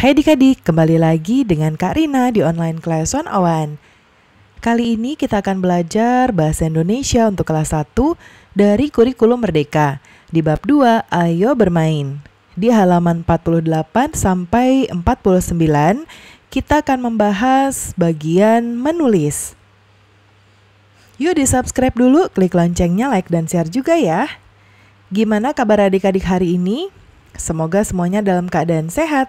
Hai adik-adik, kembali lagi dengan Kak Rina di online kelas 101. Kali ini kita akan belajar Bahasa Indonesia untuk kelas 1 dari Kurikulum Merdeka di bab 2 Ayo Bermain. Di halaman 48 sampai 49 kita akan membahas bagian menulis. Yuk di subscribe dulu, klik loncengnya, like dan share juga ya. Gimana kabar adik-adik hari ini? Semoga semuanya dalam keadaan sehat.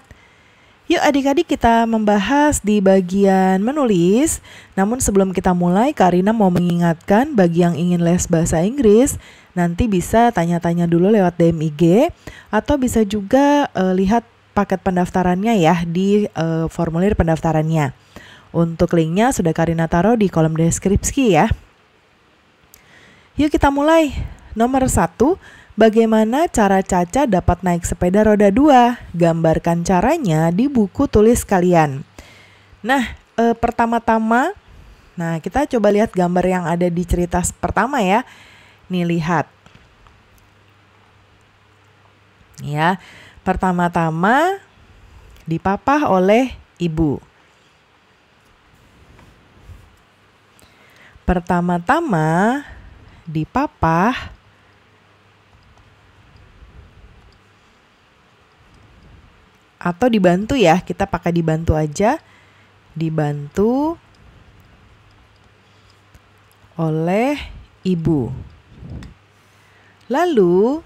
Yuk adik-adik kita membahas di bagian menulis. Namun sebelum kita mulai, Karina mau mengingatkan bagi yang ingin les bahasa Inggris, nanti bisa tanya-tanya dulu lewat DM IG atau bisa juga uh, lihat paket pendaftarannya ya di uh, formulir pendaftarannya. Untuk linknya sudah Karina taruh di kolom deskripsi ya. Yuk kita mulai. Nomor satu, Bagaimana cara Caca dapat naik sepeda roda dua? Gambarkan caranya di buku tulis kalian. Nah, e, pertama-tama, nah kita coba lihat gambar yang ada di cerita pertama ya. Nih lihat. Ya, pertama-tama dipapah oleh ibu. Pertama-tama dipapah atau dibantu ya kita pakai dibantu aja dibantu oleh ibu. Lalu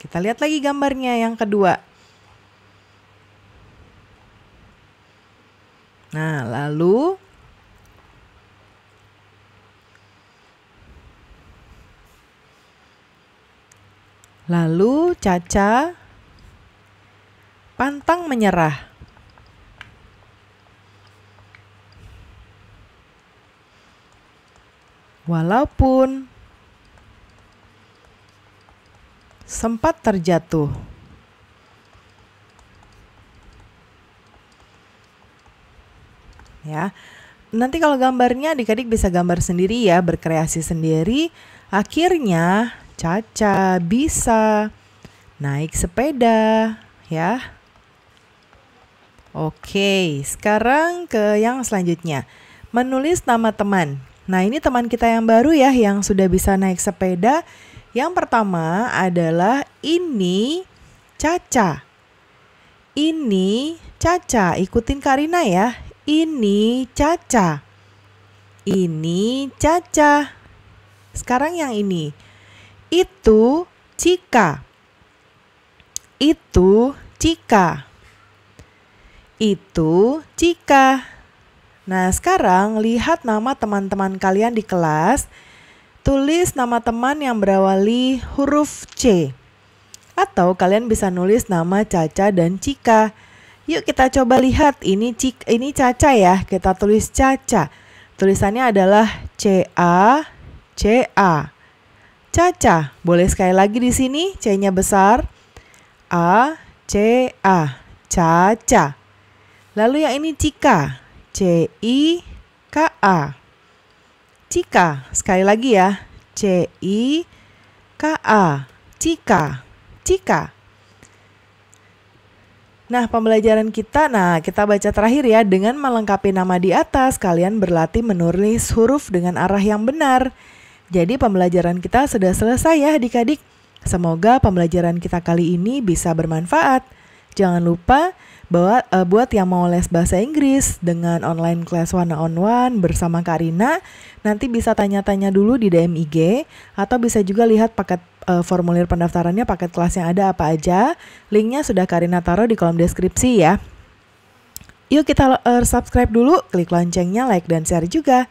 kita lihat lagi gambarnya yang kedua. Nah, lalu lalu Caca pantang menyerah. Walaupun sempat terjatuh, ya. Nanti kalau gambarnya adik-adik bisa gambar sendiri ya, berkreasi sendiri. Akhirnya Caca bisa naik sepeda, ya. Oke, sekarang ke yang selanjutnya. Menulis nama teman. Nah, ini teman kita yang baru ya yang sudah bisa naik sepeda. Yang pertama adalah ini Caca. Ini Caca, ikutin Karina ya. Ini Caca. Ini Caca. Sekarang yang ini. Itu Cika. Itu Cika itu cika. Nah, sekarang lihat nama teman-teman kalian di kelas. Tulis nama teman yang berawali huruf C. Atau kalian bisa nulis nama Caca dan Cika. Yuk kita coba lihat ini Cik ini Caca ya. Kita tulis Caca. Tulisannya adalah C A C A. Caca. Boleh sekali lagi di sini C-nya besar. A C A. Caca. Lalu yang ini Cika. C I K A. Cika. Sekali lagi ya. C I K A. Cika. Cika. Nah, pembelajaran kita, nah kita baca terakhir ya dengan melengkapi nama di atas, kalian berlatih menulis huruf dengan arah yang benar. Jadi pembelajaran kita sudah selesai ya adik-adik. Semoga pembelajaran kita kali ini bisa bermanfaat. Jangan lupa bahwa uh, eh, buat yang mau les bahasa Inggris dengan online class one on one bersama Karina, nanti bisa tanya-tanya dulu di DM IG atau bisa juga lihat paket uh, formulir pendaftarannya, paket kelas yang ada apa aja. Linknya sudah Karina taruh di kolom deskripsi ya. Yuk kita uh, subscribe dulu, klik loncengnya, like dan share juga.